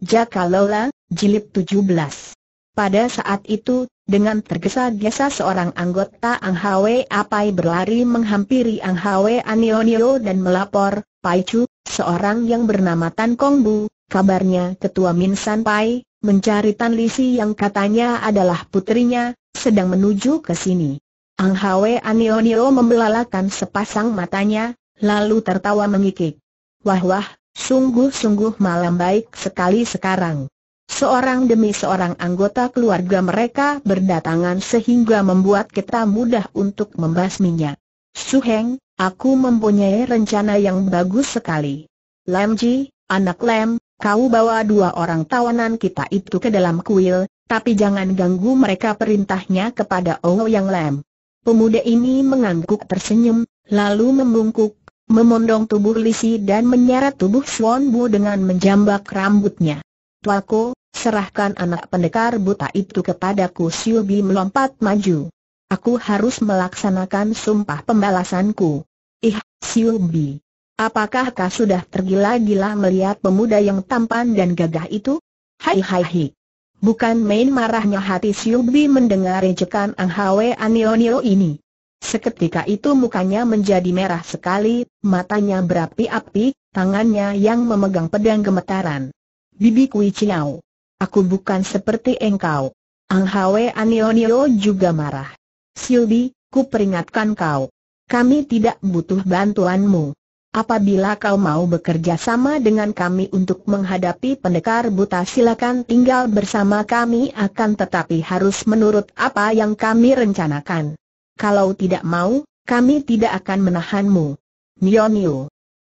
Jaka Lola, Jilid 17. Pada saat itu, dengan tergesa-gesa seorang anggota Ang Hwe Apai berlari menghampiri Ang Hwe Anionio dan melapor, Pai Chu, seorang yang bernama Tan Kong Bu, kabarnya ketua Min San Pai, mencari Tan Lisi yang katanya adalah putrinya, sedang menuju ke sini. Ang Hwe Anionio membelalakan sepasang matanya, lalu tertawa mengikik. Wah wah, Sungguh-sungguh malam baik sekali sekarang. Seorang demi seorang anggota keluarga mereka berdatangan sehingga membuat kita mudah untuk membasminya. Suheng, aku mempunyai rencana yang bagus sekali. Lam Ji, anak Lam, kau bawa dua orang tawanan kita itu ke dalam kuil, tapi jangan ganggu mereka perintahnya kepada Ouyang Lam. Pemuda ini mengangguk tersenyum, lalu membungkuk, memondong tubuh Lisi dan menyeret tubuh Swan Bu dengan menjambak rambutnya. Tuaku, serahkan anak pendekar buta itu kepadaku Siu melompat maju. Aku harus melaksanakan sumpah pembalasanku. Ih, Siu Apakah kau sudah tergila-gila melihat pemuda yang tampan dan gagah itu? Hai hai hai. Bukan main marahnya hati Siubi mendengar ejekan Ang Hwe Anionio ini. Seketika itu mukanya menjadi merah sekali, matanya berapi-api, tangannya yang memegang pedang gemetaran. Bibi Kui Chiao. Aku bukan seperti engkau. Ang Hwe Anionio juga marah. Silbi, ku peringatkan kau. Kami tidak butuh bantuanmu. Apabila kau mau bekerja sama dengan kami untuk menghadapi pendekar buta silakan tinggal bersama kami akan tetapi harus menurut apa yang kami rencanakan. Kalau tidak mau, kami tidak akan menahanmu. Di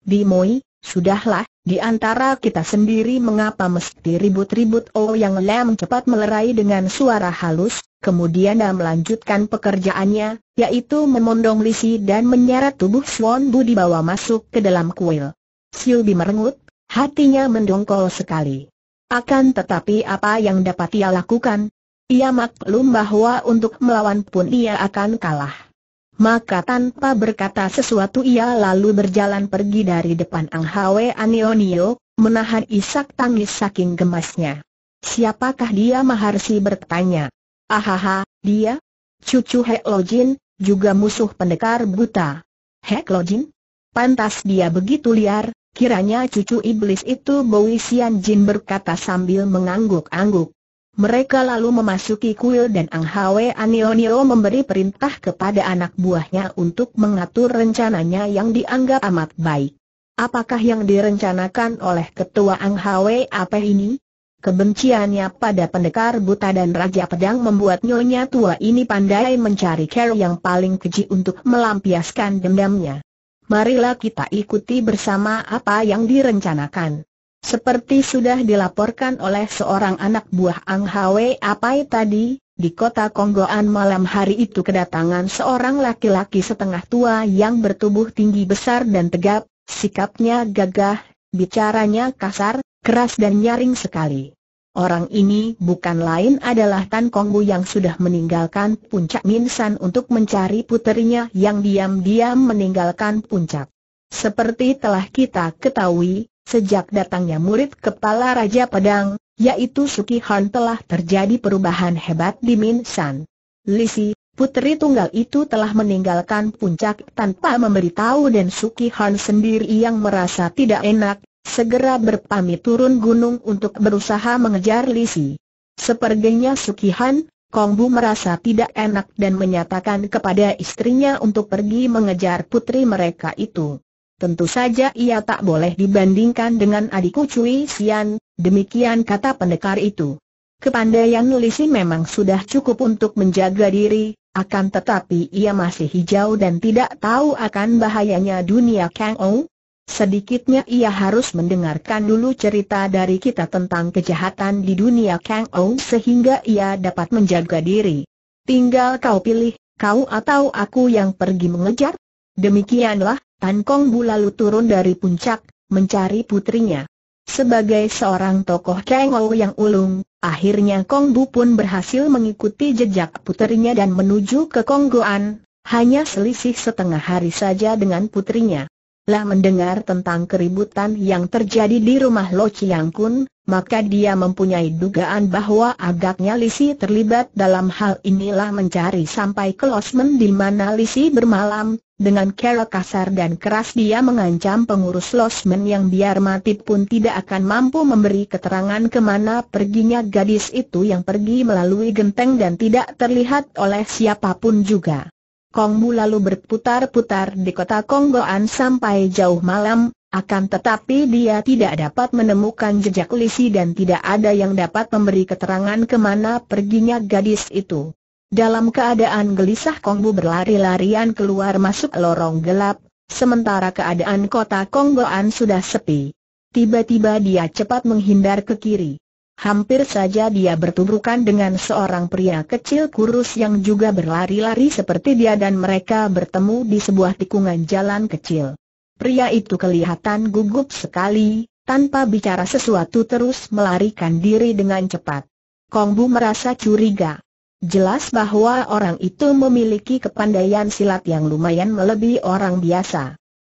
Bimoi, sudahlah, di antara kita sendiri mengapa mesti ribut-ribut Oh Yang lem cepat melerai dengan suara halus, kemudian dia melanjutkan pekerjaannya, yaitu memondong lisi dan menyeret tubuh Swan Bu dibawa masuk ke dalam kuil. Silbi Bi merengut, hatinya mendongkol sekali. Akan tetapi apa yang dapat ia lakukan, ia maklum bahwa untuk melawan pun ia akan kalah. Maka tanpa berkata sesuatu ia lalu berjalan pergi dari depan Ang Hwe Anionio, menahan isak tangis saking gemasnya. Siapakah dia Maharsi bertanya. Ahaha, dia? Cucu Hek Lojin, juga musuh pendekar buta. Hek Lojin? Pantas dia begitu liar, kiranya cucu iblis itu Bowi Sian Jin berkata sambil mengangguk-angguk. Mereka lalu memasuki kuil dan Ang Hwe Anionio memberi perintah kepada anak buahnya untuk mengatur rencananya yang dianggap amat baik. Apakah yang direncanakan oleh ketua Ang Hwe apa ini? Kebenciannya pada pendekar buta dan raja pedang membuat nyonya tua ini pandai mencari cara yang paling keji untuk melampiaskan dendamnya. Marilah kita ikuti bersama apa yang direncanakan. Seperti sudah dilaporkan oleh seorang anak buah Ang Hwe Apai tadi, di kota Konggoan malam hari itu kedatangan seorang laki-laki setengah tua yang bertubuh tinggi besar dan tegap, sikapnya gagah, bicaranya kasar, keras dan nyaring sekali. Orang ini bukan lain adalah Tan Konggu yang sudah meninggalkan puncak Minsan untuk mencari puterinya yang diam-diam meninggalkan puncak. Seperti telah kita ketahui, Sejak datangnya murid kepala Raja Pedang, yaitu Suki Han telah terjadi perubahan hebat di Min San. Lisi, putri tunggal itu telah meninggalkan puncak tanpa memberitahu dan Suki Han sendiri yang merasa tidak enak, segera berpamit turun gunung untuk berusaha mengejar Lisi. Sepertinya Suki Han, Kong Bu merasa tidak enak dan menyatakan kepada istrinya untuk pergi mengejar putri mereka itu. Tentu saja ia tak boleh dibandingkan dengan adikku Cui Sian, demikian kata pendekar itu. Kepandaian Lisi memang sudah cukup untuk menjaga diri, akan tetapi ia masih hijau dan tidak tahu akan bahayanya dunia Kang Ou. Sedikitnya ia harus mendengarkan dulu cerita dari kita tentang kejahatan di dunia Kang Ou sehingga ia dapat menjaga diri. Tinggal kau pilih, kau atau aku yang pergi mengejar? Demikianlah, Tan Kong Bu lalu turun dari puncak, mencari putrinya. Sebagai seorang tokoh Ou yang ulung, akhirnya Kong Bu pun berhasil mengikuti jejak putrinya dan menuju ke Goan, hanya selisih setengah hari saja dengan putrinya. Lah mendengar tentang keributan yang terjadi di rumah Lo Chiang Kun, maka dia mempunyai dugaan bahwa agaknya Lisi terlibat dalam hal inilah mencari sampai ke Losmen di mana Lisi bermalam, dengan cara kasar dan keras dia mengancam pengurus Losmen yang biar mati pun tidak akan mampu memberi keterangan kemana perginya gadis itu yang pergi melalui genteng dan tidak terlihat oleh siapapun juga. Kongbu lalu berputar-putar di kota Konggoan sampai jauh malam, akan tetapi dia tidak dapat menemukan jejak Lisi dan tidak ada yang dapat memberi keterangan kemana perginya gadis itu. Dalam keadaan gelisah Kongbu berlari-larian keluar masuk lorong gelap, sementara keadaan kota Konggoan sudah sepi. Tiba-tiba dia cepat menghindar ke kiri. Hampir saja dia bertubrukan dengan seorang pria kecil kurus yang juga berlari-lari seperti dia dan mereka bertemu di sebuah tikungan jalan kecil. Pria itu kelihatan gugup sekali, tanpa bicara sesuatu terus melarikan diri dengan cepat. Kongbu merasa curiga. Jelas bahwa orang itu memiliki kepandaian silat yang lumayan melebihi orang biasa.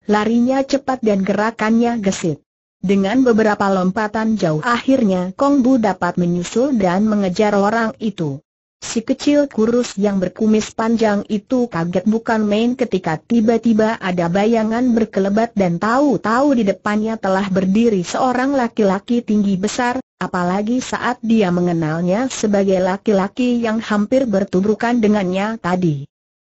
Larinya cepat dan gerakannya gesit. Dengan beberapa lompatan jauh akhirnya Kongbu dapat menyusul dan mengejar orang itu. Si kecil kurus yang berkumis panjang itu kaget bukan main ketika tiba-tiba ada bayangan berkelebat dan tahu-tahu di depannya telah berdiri seorang laki-laki tinggi besar, apalagi saat dia mengenalnya sebagai laki-laki yang hampir bertubrukan dengannya tadi.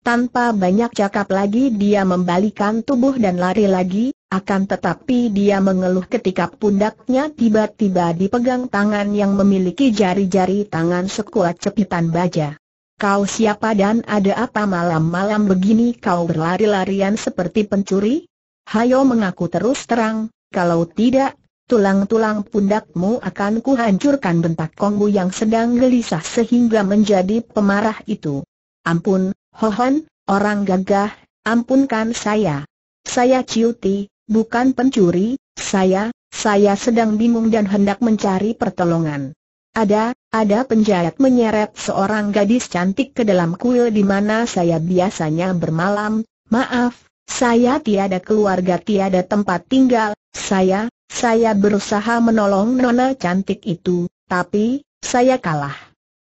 Tanpa banyak cakap lagi dia membalikan tubuh dan lari lagi, akan tetapi dia mengeluh ketika pundaknya tiba-tiba dipegang tangan yang memiliki jari-jari tangan sekuat cepitan baja. Kau siapa dan ada apa malam-malam begini kau berlari-larian seperti pencuri? Hayo mengaku terus terang, kalau tidak, tulang-tulang pundakmu akan kuhancurkan bentak Kongbu yang sedang gelisah sehingga menjadi pemarah itu. Ampun, Hohon, orang gagah, ampunkan saya. Saya Ciuti, bukan pencuri, saya, saya sedang bingung dan hendak mencari pertolongan. Ada, ada penjahat menyeret seorang gadis cantik ke dalam kuil di mana saya biasanya bermalam, maaf, saya tiada keluarga tiada tempat tinggal, saya, saya berusaha menolong nona cantik itu, tapi, saya kalah.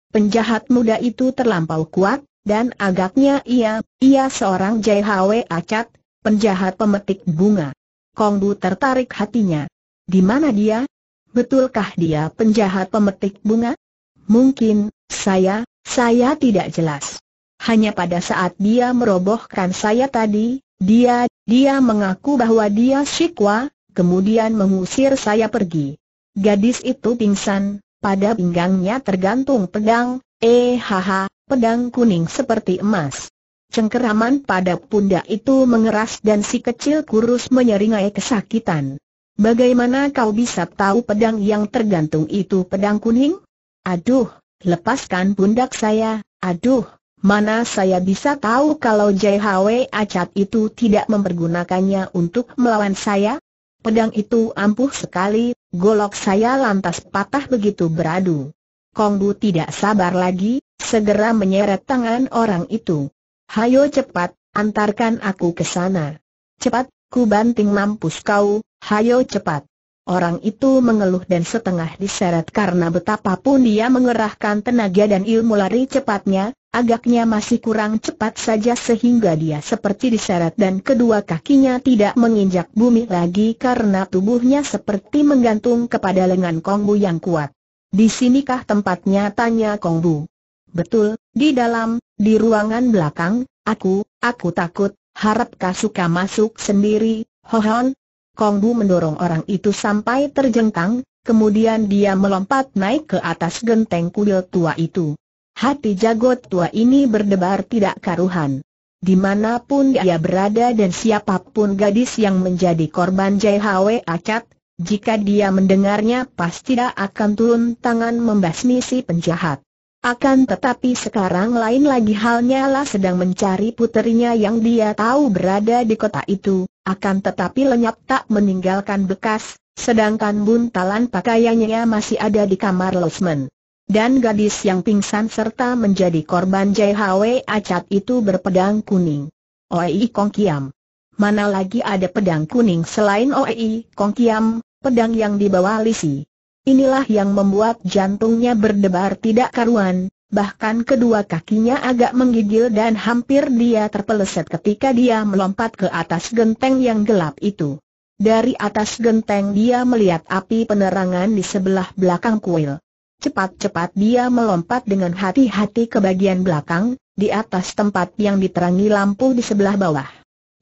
Penjahat muda itu terlampau kuat, dan agaknya ia, ia seorang JHW Acat, penjahat pemetik bunga. Kong Bu tertarik hatinya. Di mana dia? Betulkah dia penjahat pemetik bunga? Mungkin, saya, saya tidak jelas. Hanya pada saat dia merobohkan saya tadi, dia, dia mengaku bahwa dia Shikwa, kemudian mengusir saya pergi. Gadis itu pingsan, pada pinggangnya tergantung pedang, eh haha, pedang kuning seperti emas. Cengkeraman pada pundak itu mengeras dan si kecil kurus menyeringai kesakitan. Bagaimana kau bisa tahu pedang yang tergantung itu pedang kuning? Aduh, lepaskan pundak saya, aduh, Mana saya bisa tahu kalau JHW Acat itu tidak mempergunakannya untuk melawan saya? Pedang itu ampuh sekali, golok saya lantas patah begitu beradu. Kongdu tidak sabar lagi, segera menyeret tangan orang itu. Hayo cepat, antarkan aku ke sana. Cepat, ku banting mampus kau, hayo cepat. Orang itu mengeluh dan setengah diseret karena betapapun dia mengerahkan tenaga dan ilmu lari cepatnya, agaknya masih kurang cepat saja sehingga dia seperti diseret dan kedua kakinya tidak menginjak bumi lagi karena tubuhnya seperti menggantung kepada lengan Kongbu yang kuat. Di sinikah tempatnya tanya Kongbu. Betul, di dalam, di ruangan belakang, aku, aku takut, harap kau suka masuk sendiri, Hohon. Kongbu mendorong orang itu sampai terjengkang, kemudian dia melompat naik ke atas genteng kuil tua itu. Hati jagot tua ini berdebar tidak karuhan. Dimanapun dia berada dan siapapun gadis yang menjadi korban JHW Acat, jika dia mendengarnya pasti tidak akan turun tangan membasmi si penjahat. Akan tetapi sekarang lain lagi halnya lah sedang mencari puterinya yang dia tahu berada di kota itu, akan tetapi lenyap tak meninggalkan bekas, sedangkan buntalan pakaiannya masih ada di kamar Losman. Dan gadis yang pingsan serta menjadi korban JHW Acat itu berpedang kuning. Oei Kong Kiam. Mana lagi ada pedang kuning selain Oei Kong Kiam, pedang yang dibawa Lisi. Inilah yang membuat jantungnya berdebar tidak karuan, bahkan kedua kakinya agak menggigil dan hampir dia terpeleset ketika dia melompat ke atas genteng yang gelap itu. Dari atas genteng dia melihat api penerangan di sebelah belakang kuil. Cepat-cepat dia melompat dengan hati-hati ke bagian belakang, di atas tempat yang diterangi lampu di sebelah bawah.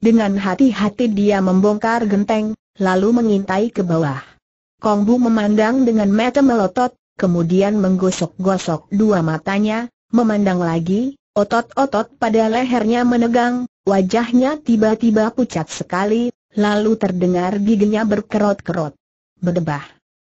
Dengan hati-hati dia membongkar genteng, lalu mengintai ke bawah. Kong Bu memandang dengan mata melotot, kemudian menggosok-gosok dua matanya, memandang lagi, otot-otot pada lehernya menegang, wajahnya tiba-tiba pucat sekali, lalu terdengar giginya berkerot-kerot. Berdebah.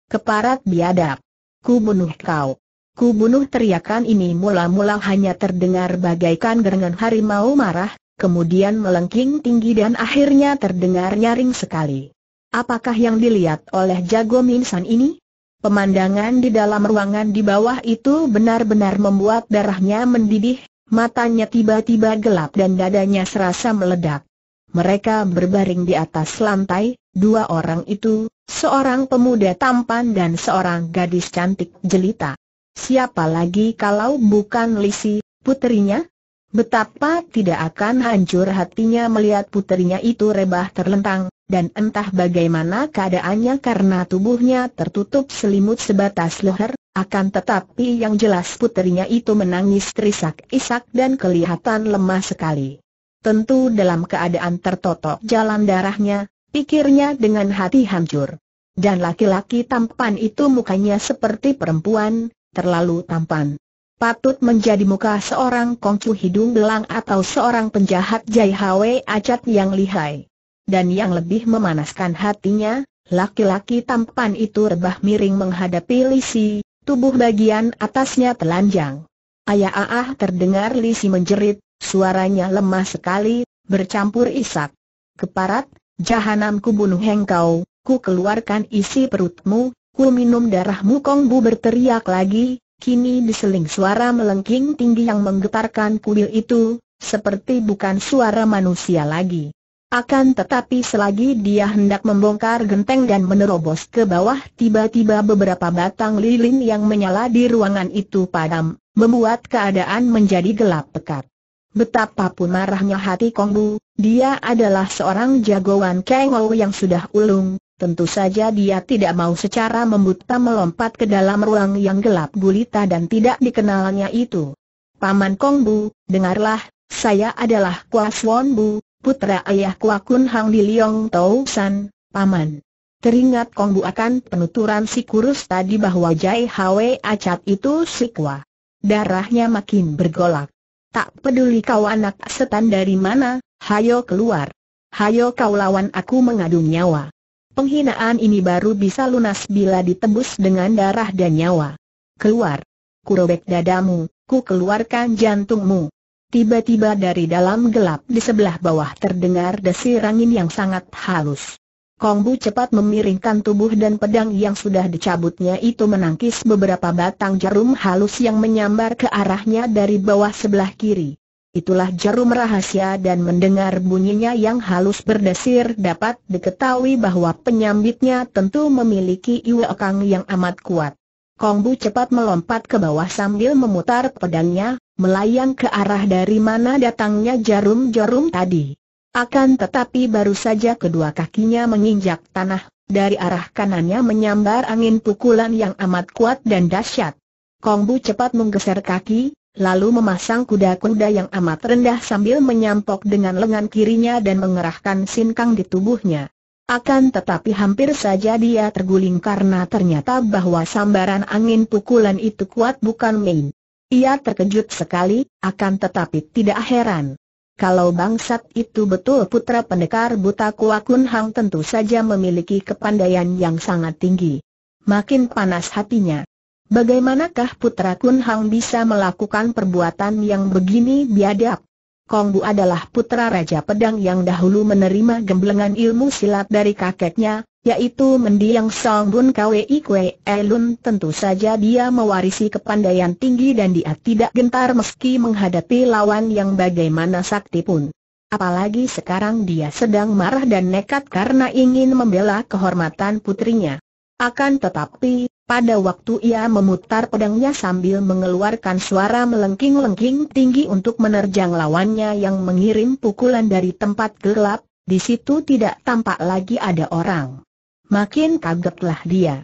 Keparat biadab. Ku bunuh kau. Ku bunuh teriakan ini mula-mula hanya terdengar bagaikan gerengan harimau marah, kemudian melengking tinggi dan akhirnya terdengar nyaring sekali. Apakah yang dilihat oleh jago Minsan ini? Pemandangan di dalam ruangan di bawah itu benar-benar membuat darahnya mendidih, matanya tiba-tiba gelap dan dadanya serasa meledak. Mereka berbaring di atas lantai, dua orang itu, seorang pemuda tampan dan seorang gadis cantik jelita. Siapa lagi kalau bukan Lisi, putrinya? Betapa tidak akan hancur hatinya melihat putrinya itu rebah terlentang, dan entah bagaimana keadaannya karena tubuhnya tertutup selimut sebatas leher, akan tetapi yang jelas puterinya itu menangis terisak-isak dan kelihatan lemah sekali. Tentu dalam keadaan tertotok jalan darahnya, pikirnya dengan hati hancur. Dan laki-laki tampan itu mukanya seperti perempuan, terlalu tampan. Patut menjadi muka seorang kongcu hidung belang atau seorang penjahat jaihawe acat yang lihai dan yang lebih memanaskan hatinya, laki-laki tampan itu rebah miring menghadapi Lisi, tubuh bagian atasnya telanjang. Ayah ayah terdengar Lisi menjerit, suaranya lemah sekali, bercampur isak. Keparat, jahanamku bunuh engkau, ku keluarkan isi perutmu, ku minum darahmu Kongbu berteriak lagi, kini diseling suara melengking tinggi yang menggetarkan kuil itu, seperti bukan suara manusia lagi. Akan tetapi selagi dia hendak membongkar genteng dan menerobos ke bawah tiba-tiba beberapa batang lilin yang menyala di ruangan itu padam, membuat keadaan menjadi gelap pekat. Betapapun marahnya hati Kongbu, dia adalah seorang jagoan Ou yang sudah ulung, tentu saja dia tidak mau secara membuta melompat ke dalam ruang yang gelap gulita dan tidak dikenalnya itu. Paman Kongbu, dengarlah, saya adalah Kuas Bu, putra ayahku Akun Hang di Liong Tau San, Paman. Teringat Kong Bu akan penuturan si kurus tadi bahwa Jai Hwe Acat itu sikwa. Darahnya makin bergolak. Tak peduli kau anak setan dari mana, hayo keluar. Hayo kau lawan aku mengadu nyawa. Penghinaan ini baru bisa lunas bila ditebus dengan darah dan nyawa. Keluar. Kurobek dadamu, ku keluarkan jantungmu. Tiba-tiba dari dalam gelap di sebelah bawah terdengar desir angin yang sangat halus. Kongbu cepat memiringkan tubuh dan pedang yang sudah dicabutnya itu menangkis beberapa batang jarum halus yang menyambar ke arahnya dari bawah sebelah kiri. Itulah jarum rahasia dan mendengar bunyinya yang halus berdesir dapat diketahui bahwa penyambitnya tentu memiliki iwa kang yang amat kuat. Kongbu cepat melompat ke bawah sambil memutar pedangnya, melayang ke arah dari mana datangnya jarum-jarum tadi. Akan tetapi baru saja kedua kakinya menginjak tanah, dari arah kanannya menyambar angin pukulan yang amat kuat dan dahsyat. Kongbu cepat menggeser kaki, lalu memasang kuda-kuda yang amat rendah sambil menyampok dengan lengan kirinya dan mengerahkan sinkang di tubuhnya. Akan tetapi hampir saja dia terguling karena ternyata bahwa sambaran angin pukulan itu kuat bukan main. Ia terkejut sekali, akan tetapi tidak heran. Kalau bangsat itu betul putra pendekar buta Kuakun Hang tentu saja memiliki kepandaian yang sangat tinggi. Makin panas hatinya. Bagaimanakah putra Kun Hang bisa melakukan perbuatan yang begini biadab? Kongbu adalah putra Raja Pedang yang dahulu menerima gemblengan ilmu silat dari kakeknya, yaitu mendiang Song Bun Kwei Kwei Elun tentu saja dia mewarisi kepandaian tinggi dan dia tidak gentar meski menghadapi lawan yang bagaimana sakti pun. Apalagi sekarang dia sedang marah dan nekat karena ingin membela kehormatan putrinya. Akan tetapi, pada waktu ia memutar pedangnya sambil mengeluarkan suara melengking-lengking tinggi untuk menerjang lawannya yang mengirim pukulan dari tempat gelap, di situ tidak tampak lagi ada orang makin kagetlah dia.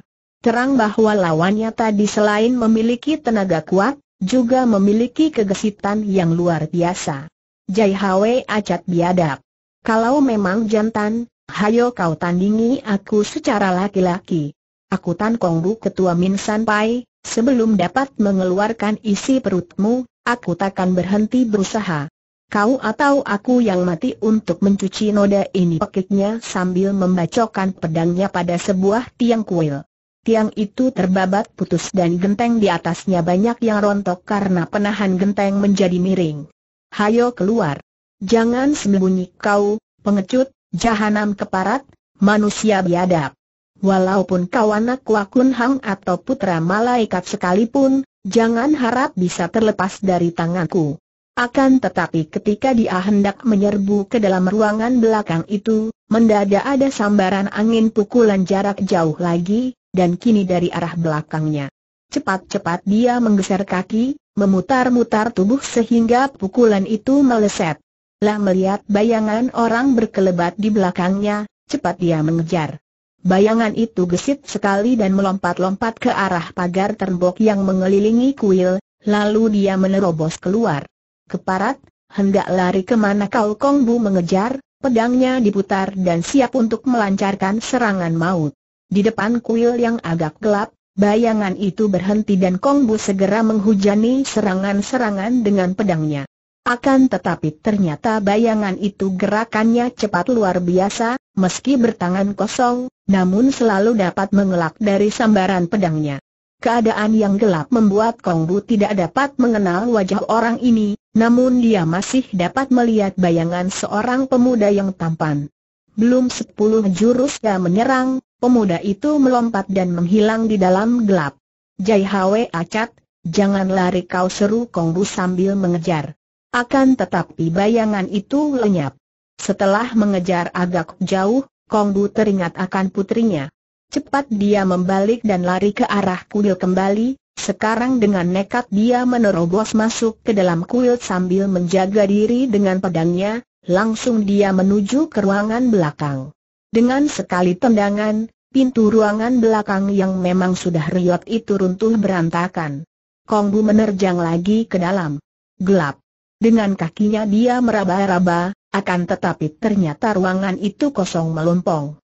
Terang bahwa lawannya tadi selain memiliki tenaga kuat, juga memiliki kegesitan yang luar biasa. Jai Hwe acat biadab. Kalau memang jantan, hayo kau tandingi aku secara laki-laki. Aku Tan Bu ketua Min San Pai, sebelum dapat mengeluarkan isi perutmu, aku takkan berhenti berusaha kau atau aku yang mati untuk mencuci noda ini pekiknya sambil membacokkan pedangnya pada sebuah tiang kuil. Tiang itu terbabat putus dan genteng di atasnya banyak yang rontok karena penahan genteng menjadi miring. Hayo keluar. Jangan sembunyi kau, pengecut, jahanam keparat, manusia biadab. Walaupun kau anak kuakun Hang atau putra malaikat sekalipun, jangan harap bisa terlepas dari tanganku. Akan tetapi ketika dia hendak menyerbu ke dalam ruangan belakang itu, mendadak ada sambaran angin pukulan jarak jauh lagi, dan kini dari arah belakangnya. Cepat-cepat dia menggeser kaki, memutar-mutar tubuh sehingga pukulan itu meleset. Lah melihat bayangan orang berkelebat di belakangnya, cepat dia mengejar. Bayangan itu gesit sekali dan melompat-lompat ke arah pagar tembok yang mengelilingi kuil, lalu dia menerobos keluar keparat, hendak lari kemana kau Kong Bu mengejar, pedangnya diputar dan siap untuk melancarkan serangan maut. Di depan kuil yang agak gelap, bayangan itu berhenti dan Kong Bu segera menghujani serangan-serangan dengan pedangnya. Akan tetapi ternyata bayangan itu gerakannya cepat luar biasa, meski bertangan kosong, namun selalu dapat mengelak dari sambaran pedangnya. Keadaan yang gelap membuat Kong Bu tidak dapat mengenal wajah orang ini, namun dia masih dapat melihat bayangan seorang pemuda yang tampan. Belum sepuluh jurus dia menyerang, pemuda itu melompat dan menghilang di dalam gelap. Jai Hwe Acat, jangan lari kau seru Kongbu sambil mengejar. Akan tetapi bayangan itu lenyap. Setelah mengejar agak jauh, Kongbu teringat akan putrinya. Cepat dia membalik dan lari ke arah kuil kembali, sekarang dengan nekat dia menerobos masuk ke dalam kuil sambil menjaga diri dengan pedangnya, langsung dia menuju ke ruangan belakang. Dengan sekali tendangan, pintu ruangan belakang yang memang sudah riot itu runtuh berantakan. Kongbu menerjang lagi ke dalam. Gelap. Dengan kakinya dia meraba-raba, akan tetapi ternyata ruangan itu kosong melompong.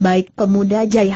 Baik pemuda Jai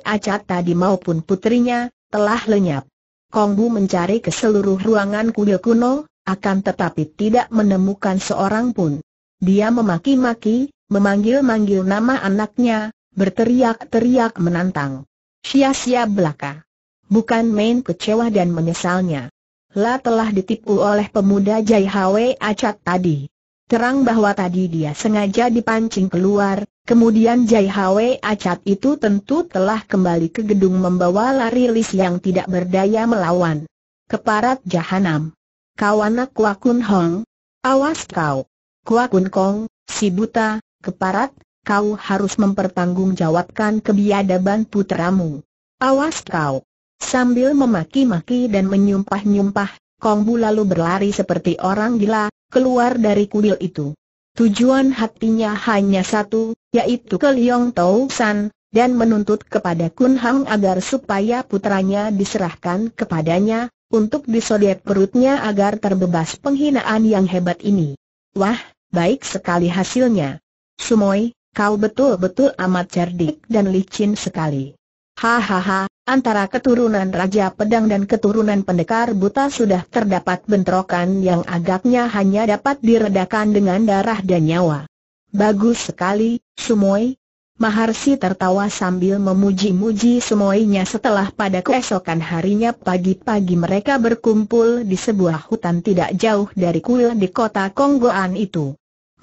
Acat tadi maupun putrinya, telah lenyap. Kongbu mencari ke seluruh ruangan kuil kuno, akan tetapi tidak menemukan seorang pun. Dia memaki-maki, memanggil-manggil nama anaknya, berteriak-teriak menantang. Sia-sia belaka. Bukan main kecewa dan menyesalnya. La telah ditipu oleh pemuda Jai Hwe Acak tadi terang bahwa tadi dia sengaja dipancing keluar, kemudian Jai Hwe Acat itu tentu telah kembali ke gedung membawa lari Lis yang tidak berdaya melawan. Keparat Jahanam. Kawanak Kwakun Hong. Awas kau. Kwakun Kong, si buta, keparat, kau harus mempertanggungjawabkan kebiadaban putramu. Awas kau. Sambil memaki-maki dan menyumpah-nyumpah, Kong Bu lalu berlari seperti orang gila, keluar dari kuil itu. Tujuan hatinya hanya satu, yaitu ke Liong Tau San, dan menuntut kepada Kun Hang agar supaya putranya diserahkan kepadanya, untuk disodet perutnya agar terbebas penghinaan yang hebat ini. Wah, baik sekali hasilnya. Sumoy, kau betul-betul amat cerdik dan licin sekali. Hahaha, antara keturunan Raja Pedang dan keturunan pendekar buta sudah terdapat bentrokan yang agaknya hanya dapat diredakan dengan darah dan nyawa. Bagus sekali, Sumoy. Maharsi tertawa sambil memuji-muji semuanya setelah pada keesokan harinya pagi-pagi mereka berkumpul di sebuah hutan tidak jauh dari kuil di kota Konggoan itu.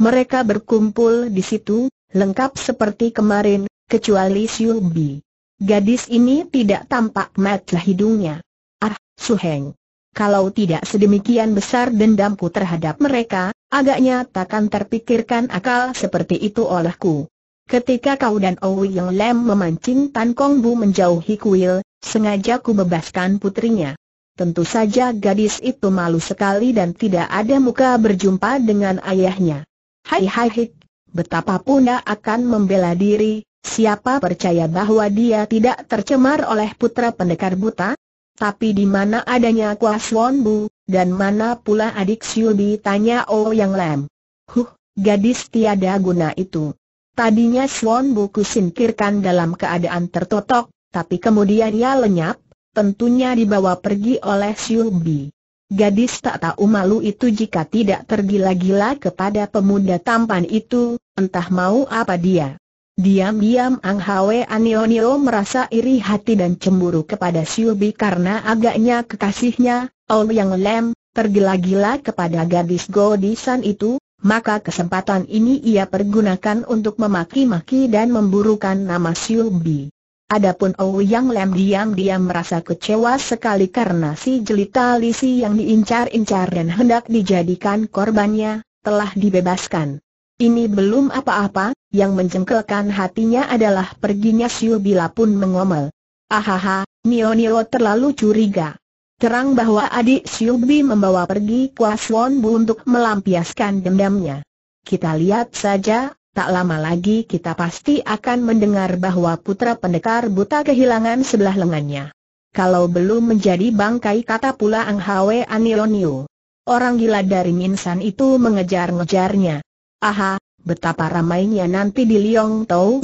Mereka berkumpul di situ, lengkap seperti kemarin, kecuali Siubi. Gadis ini tidak tampak mata hidungnya. Ah, Su Heng, Kalau tidak sedemikian besar dendamku terhadap mereka, agaknya takkan terpikirkan akal seperti itu olehku. Ketika kau dan Owi Yang Lem memancing Tan Kong Bu menjauhi kuil, sengaja ku bebaskan putrinya. Tentu saja gadis itu malu sekali dan tidak ada muka berjumpa dengan ayahnya. Hai hai hik, betapapun dia akan membela diri, Siapa percaya bahwa dia tidak tercemar oleh putra pendekar buta? Tapi di mana adanya Kuas Won dan mana pula adik Siubi tanya Oh Yang Lem. Huh, gadis tiada guna itu. Tadinya Swan Bu kusingkirkan dalam keadaan tertotok, tapi kemudian ia lenyap, tentunya dibawa pergi oleh Siubi. Gadis tak tahu malu itu jika tidak tergila-gila kepada pemuda tampan itu, entah mau apa dia. Diam-diam Ang Hwe Anionio merasa iri hati dan cemburu kepada Bi karena agaknya kekasihnya, Ol Yang Lem, tergila-gila kepada gadis godisan itu, maka kesempatan ini ia pergunakan untuk memaki-maki dan memburukan nama Bi. Adapun Ou Yang Lem diam-diam merasa kecewa sekali karena si jelita Lisi yang diincar-incar dan hendak dijadikan korbannya, telah dibebaskan. Ini belum apa-apa, yang mencengkelkan hatinya adalah perginya Siu Bila pun mengomel. Ahaha, Nio Nio terlalu curiga. Terang bahwa adik Siu Bi membawa pergi Kwaswon Bu untuk melampiaskan dendamnya. Kita lihat saja, tak lama lagi kita pasti akan mendengar bahwa putra pendekar buta kehilangan sebelah lengannya. Kalau belum menjadi bangkai kata pula Ang Hwe Nio. Orang gila dari Minsan itu mengejar-ngejarnya. Aha, betapa ramainya nanti di Liong Tau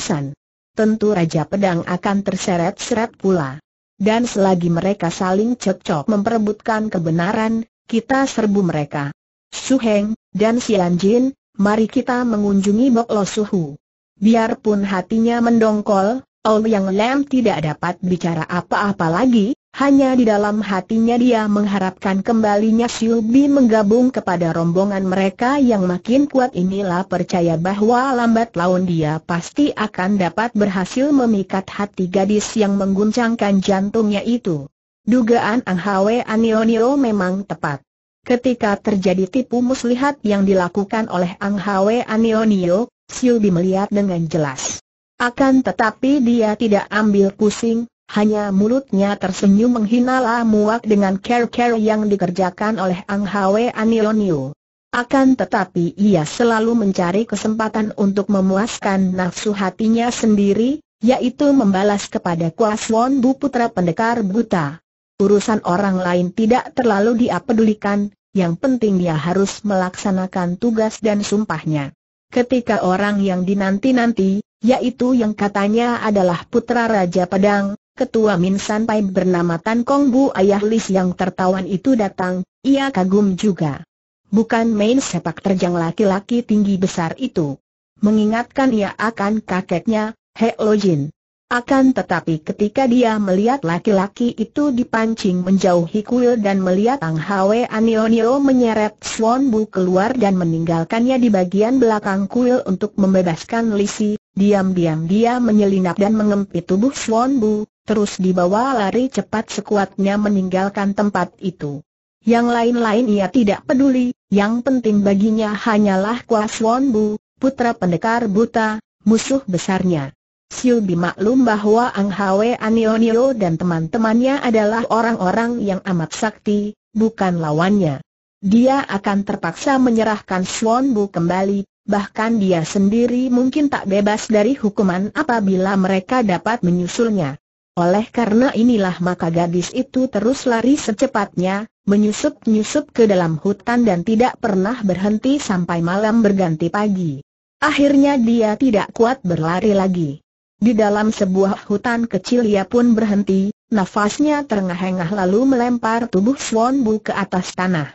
Tentu Raja Pedang akan terseret-seret pula. Dan selagi mereka saling cekcok memperebutkan kebenaran, kita serbu mereka. Su Heng dan Xian Jin, mari kita mengunjungi Bok Lo Suhu. Biarpun hatinya mendongkol, Ol Yang Lem tidak dapat bicara apa-apa lagi, hanya di dalam hatinya dia mengharapkan kembalinya Xiubi menggabung kepada rombongan mereka yang makin kuat inilah percaya bahwa lambat laun dia pasti akan dapat berhasil memikat hati gadis yang mengguncangkan jantungnya itu. Dugaan Ang Hwe Anionio memang tepat. Ketika terjadi tipu muslihat yang dilakukan oleh Ang Hwe Anionio, Xiubi melihat dengan jelas. Akan tetapi dia tidak ambil pusing, hanya mulutnya tersenyum menghina lah Muak dengan care-care yang dikerjakan oleh Ang Hwe Anilonyu. Akan tetapi ia selalu mencari kesempatan untuk memuaskan nafsu hatinya sendiri, yaitu membalas kepada Kuas Won Bu Putra Pendekar Buta. Urusan orang lain tidak terlalu dia pedulikan, yang penting dia harus melaksanakan tugas dan sumpahnya. Ketika orang yang dinanti-nanti, yaitu yang katanya adalah putra Raja Pedang, ketua Min San Pai bernama Tan Kong Bu ayah Lis yang tertawan itu datang, ia kagum juga. Bukan main sepak terjang laki-laki tinggi besar itu. Mengingatkan ia akan kakeknya, He Lo Jin. Akan tetapi ketika dia melihat laki-laki itu dipancing menjauhi kuil dan melihat Ang Hwe Anionio menyeret Swan Bu keluar dan meninggalkannya di bagian belakang kuil untuk membebaskan Lisi, diam-diam dia menyelinap dan mengempit tubuh Swan Bu, terus dibawa lari cepat sekuatnya meninggalkan tempat itu. Yang lain-lain ia tidak peduli, yang penting baginya hanyalah Swon Bu, putra pendekar buta, musuh besarnya. Siu maklum bahwa Ang Hwe Anionio dan teman-temannya adalah orang-orang yang amat sakti, bukan lawannya. Dia akan terpaksa menyerahkan Swon Bu kembali, bahkan dia sendiri mungkin tak bebas dari hukuman apabila mereka dapat menyusulnya. Oleh karena inilah maka gadis itu terus lari secepatnya, menyusup-nyusup ke dalam hutan dan tidak pernah berhenti sampai malam berganti pagi. Akhirnya dia tidak kuat berlari lagi. Di dalam sebuah hutan kecil ia pun berhenti, nafasnya terengah-engah lalu melempar tubuh Swan Bu ke atas tanah.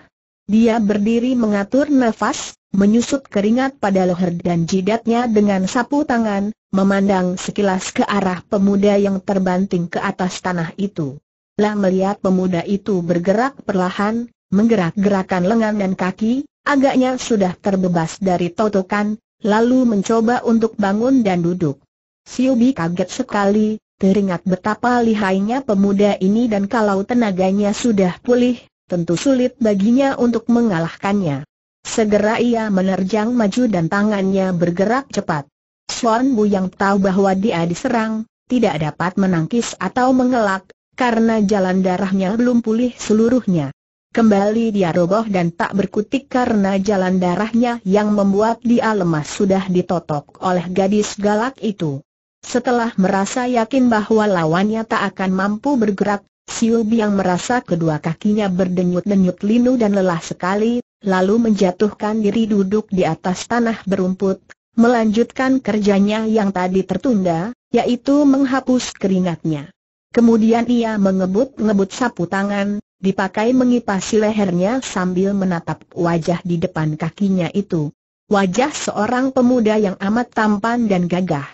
Dia berdiri mengatur nafas, menyusut keringat pada leher dan jidatnya dengan sapu tangan, memandang sekilas ke arah pemuda yang terbanting ke atas tanah itu. Lah melihat pemuda itu bergerak perlahan, menggerak-gerakan lengan dan kaki, agaknya sudah terbebas dari totokan, lalu mencoba untuk bangun dan duduk. Siubi kaget sekali, teringat betapa lihainya pemuda ini dan kalau tenaganya sudah pulih, tentu sulit baginya untuk mengalahkannya. Segera ia menerjang maju dan tangannya bergerak cepat. Suan Bu yang tahu bahwa dia diserang, tidak dapat menangkis atau mengelak, karena jalan darahnya belum pulih seluruhnya. Kembali dia roboh dan tak berkutik karena jalan darahnya yang membuat dia lemas sudah ditotok oleh gadis galak itu. Setelah merasa yakin bahwa lawannya tak akan mampu bergerak, Siu Biang merasa kedua kakinya berdenyut-denyut linu dan lelah sekali, lalu menjatuhkan diri duduk di atas tanah berumput, melanjutkan kerjanya yang tadi tertunda, yaitu menghapus keringatnya. Kemudian ia mengebut-ngebut sapu tangan, dipakai mengipasi lehernya sambil menatap wajah di depan kakinya itu. Wajah seorang pemuda yang amat tampan dan gagah.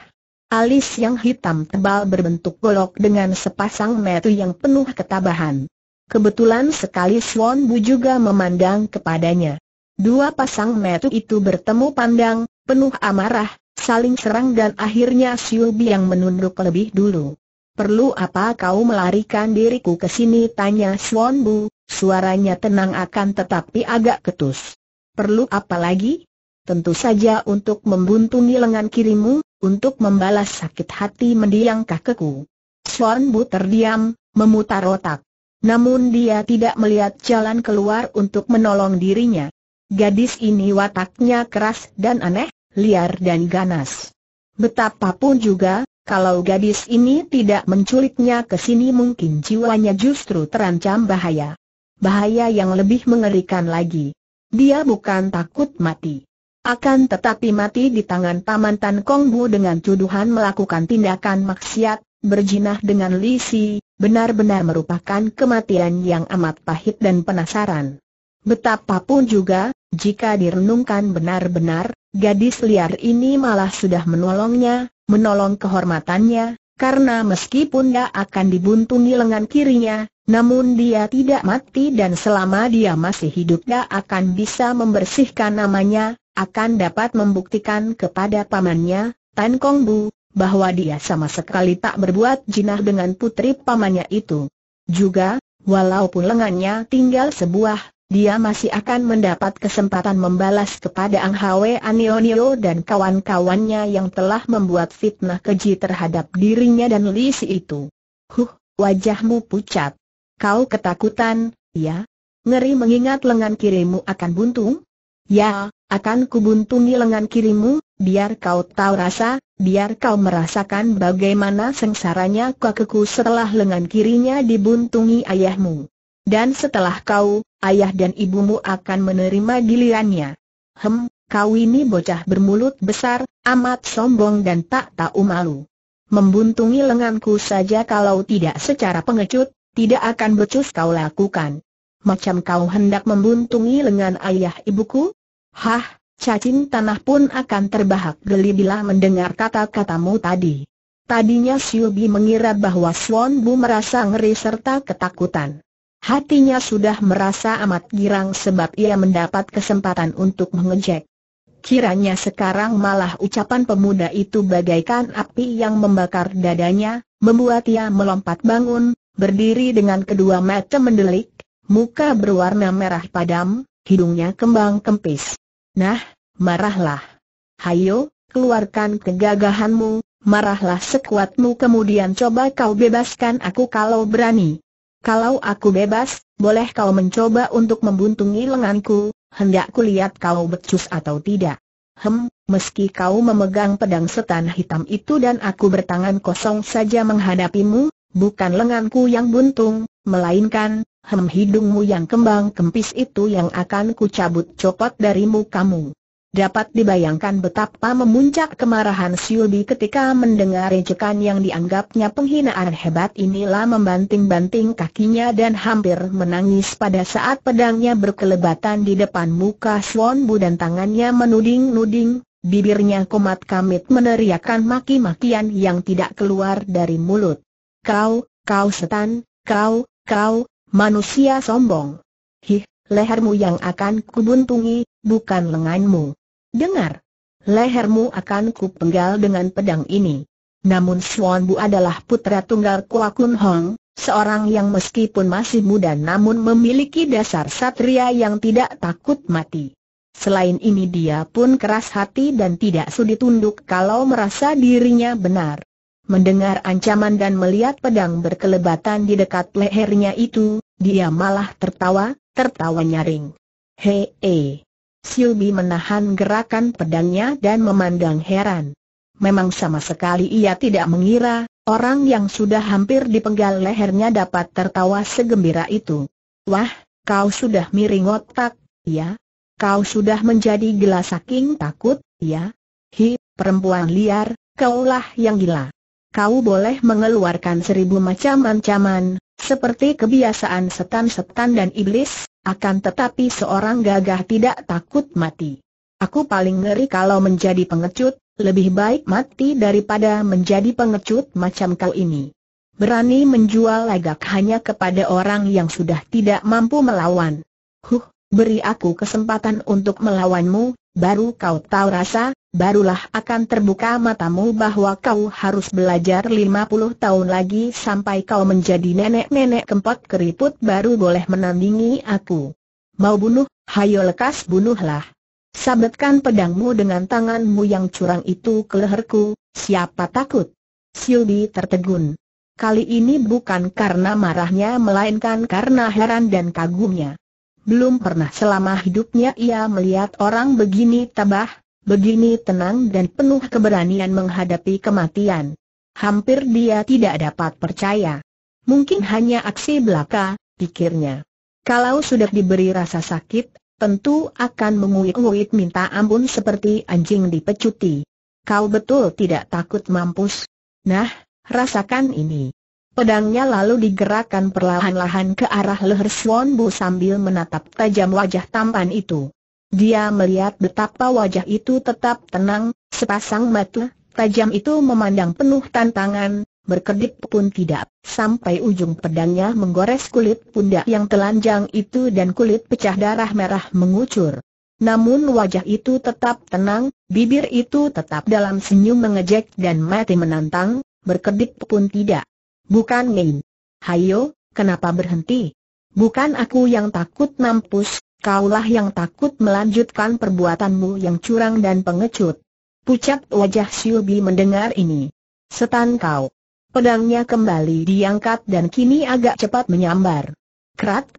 Alis yang hitam tebal berbentuk golok dengan sepasang mata yang penuh ketabahan. Kebetulan sekali Swan Bu juga memandang kepadanya. Dua pasang mata itu bertemu pandang, penuh amarah, saling serang dan akhirnya Siubi yang menunduk lebih dulu. Perlu apa kau melarikan diriku ke sini? Tanya Suan Bu, suaranya tenang akan tetapi agak ketus. Perlu apa lagi? Tentu saja untuk membuntungi lengan kirimu, untuk membalas sakit hati mendiang kakekku. Suan Bu terdiam, memutar otak. Namun dia tidak melihat jalan keluar untuk menolong dirinya. Gadis ini wataknya keras dan aneh, liar dan ganas. Betapapun juga, kalau gadis ini tidak menculiknya ke sini mungkin jiwanya justru terancam bahaya. Bahaya yang lebih mengerikan lagi. Dia bukan takut mati. Akan tetapi mati di tangan Paman Tan Kong Bu dengan tuduhan melakukan tindakan maksiat, berjinah dengan lisi, benar-benar merupakan kematian yang amat pahit dan penasaran. Betapapun juga, jika direnungkan benar-benar, gadis liar ini malah sudah menolongnya, menolong kehormatannya, karena meskipun dia akan dibuntungi lengan kirinya, namun dia tidak mati dan selama dia masih hidup dia akan bisa membersihkan namanya, akan dapat membuktikan kepada pamannya, Tan Kong Bu, bahwa dia sama sekali tak berbuat jinah dengan putri pamannya itu. Juga, walaupun lengannya tinggal sebuah dia masih akan mendapat kesempatan membalas kepada Ang Hwe Anionio dan kawan-kawannya yang telah membuat fitnah keji terhadap dirinya dan Lisi itu. Huh, wajahmu pucat. Kau ketakutan, ya? Ngeri mengingat lengan kirimu akan buntung? Ya, akan kubuntungi lengan kirimu, biar kau tahu rasa, biar kau merasakan bagaimana sengsaranya kakeku setelah lengan kirinya dibuntungi ayahmu. Dan setelah kau, ayah dan ibumu akan menerima gilirannya. Hem, kau ini bocah bermulut besar, amat sombong dan tak tahu malu. Membuntungi lenganku saja kalau tidak secara pengecut, tidak akan becus kau lakukan. Macam kau hendak membuntungi lengan ayah ibuku? Hah, cacing tanah pun akan terbahak geli bila mendengar kata-katamu tadi. Tadinya Siubi mengira bahwa Swan Bu merasa ngeri serta ketakutan. Hatinya sudah merasa amat girang sebab ia mendapat kesempatan untuk mengejek. Kiranya sekarang malah ucapan pemuda itu bagaikan api yang membakar dadanya, membuat ia melompat bangun, berdiri dengan kedua mata mendelik, muka berwarna merah padam, hidungnya kembang kempis. Nah, marahlah. Hayo, keluarkan kegagahanmu, marahlah sekuatmu kemudian coba kau bebaskan aku kalau berani. Kalau aku bebas, boleh kau mencoba untuk membuntungi lenganku, hendak kulihat kau becus atau tidak. Hem, meski kau memegang pedang setan hitam itu dan aku bertangan kosong saja menghadapimu, bukan lenganku yang buntung, melainkan, hem hidungmu yang kembang kempis itu yang akan kucabut copot darimu kamu. Dapat dibayangkan betapa memuncak kemarahan Siulbi ketika mendengar ejekan yang dianggapnya penghinaan hebat inilah membanting-banting kakinya dan hampir menangis pada saat pedangnya berkelebatan di depan muka Suan dan tangannya menuding-nuding, bibirnya komat kamit meneriakan maki-makian yang tidak keluar dari mulut. Kau, kau setan, kau, kau, manusia sombong. Hih, lehermu yang akan kubuntungi, bukan lenganmu. Dengar. Lehermu akan ku penggal dengan pedang ini. Namun Swan Bu adalah putra tunggal Kua Kun Hong, seorang yang meskipun masih muda namun memiliki dasar satria yang tidak takut mati. Selain ini dia pun keras hati dan tidak sudi tunduk kalau merasa dirinya benar. Mendengar ancaman dan melihat pedang berkelebatan di dekat lehernya itu, dia malah tertawa, tertawa nyaring. Hei, eh. Silbi menahan gerakan pedangnya dan memandang heran. Memang sama sekali ia tidak mengira, orang yang sudah hampir dipenggal lehernya dapat tertawa segembira itu. Wah, kau sudah miring otak, ya? Kau sudah menjadi gila saking takut, ya? Hi, perempuan liar, kaulah yang gila. Kau boleh mengeluarkan seribu macam ancaman, seperti kebiasaan setan-setan dan iblis, akan tetapi seorang gagah tidak takut mati. Aku paling ngeri kalau menjadi pengecut, lebih baik mati daripada menjadi pengecut macam kau ini. Berani menjual lagak hanya kepada orang yang sudah tidak mampu melawan. Huh, beri aku kesempatan untuk melawanmu, baru kau tahu rasa, barulah akan terbuka matamu bahwa kau harus belajar 50 tahun lagi sampai kau menjadi nenek-nenek kempot keriput baru boleh menandingi aku. Mau bunuh, hayo lekas bunuhlah. Sabetkan pedangmu dengan tanganmu yang curang itu ke leherku, siapa takut? Silbi tertegun. Kali ini bukan karena marahnya melainkan karena heran dan kagumnya. Belum pernah selama hidupnya ia melihat orang begini tabah, begini tenang dan penuh keberanian menghadapi kematian. Hampir dia tidak dapat percaya. Mungkin hanya aksi belaka, pikirnya. Kalau sudah diberi rasa sakit, tentu akan menguik-nguik minta ampun seperti anjing dipecuti. Kau betul tidak takut mampus? Nah, rasakan ini. Pedangnya lalu digerakkan perlahan-lahan ke arah leher Swan Bu sambil menatap tajam wajah tampan itu. Dia melihat betapa wajah itu tetap tenang, sepasang mata, tajam itu memandang penuh tantangan, berkedip pun tidak. Sampai ujung pedangnya menggores kulit pundak yang telanjang itu dan kulit pecah darah merah mengucur. Namun wajah itu tetap tenang, bibir itu tetap dalam senyum mengejek dan mati menantang, berkedip pun tidak. Bukan main. Hayo, kenapa berhenti? Bukan aku yang takut nampus kaulah yang takut melanjutkan perbuatanmu yang curang dan pengecut. Pucat wajah Xiubi mendengar ini. Setan kau. Pedangnya kembali diangkat dan kini agak cepat menyambar. Krat.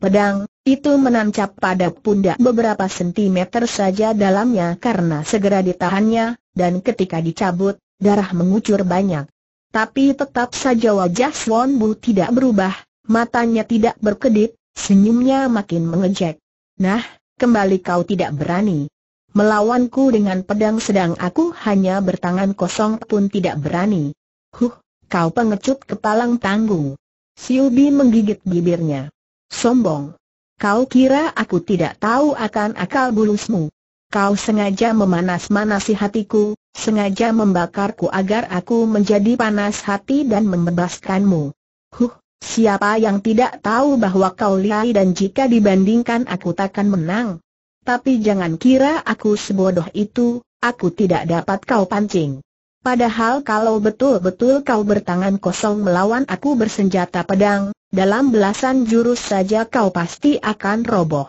Pedang, itu menancap pada pundak beberapa sentimeter saja dalamnya karena segera ditahannya, dan ketika dicabut, darah mengucur banyak. Tapi tetap saja wajah Swan Bu tidak berubah, matanya tidak berkedip, senyumnya makin mengejek. Nah, kembali kau tidak berani. Melawanku dengan pedang sedang aku hanya bertangan kosong pun tidak berani. Huh, kau pengecut kepalang tanggung. Siubi menggigit bibirnya. Sombong. Kau kira aku tidak tahu akan akal bulusmu. Kau sengaja memanas-manasi hatiku, sengaja membakarku agar aku menjadi panas hati dan membebaskanmu. Huh, Siapa yang tidak tahu bahwa kau lihai dan jika dibandingkan aku takkan menang. Tapi jangan kira aku sebodoh itu, aku tidak dapat kau pancing. Padahal kalau betul-betul kau bertangan kosong melawan aku bersenjata pedang, dalam belasan jurus saja kau pasti akan roboh.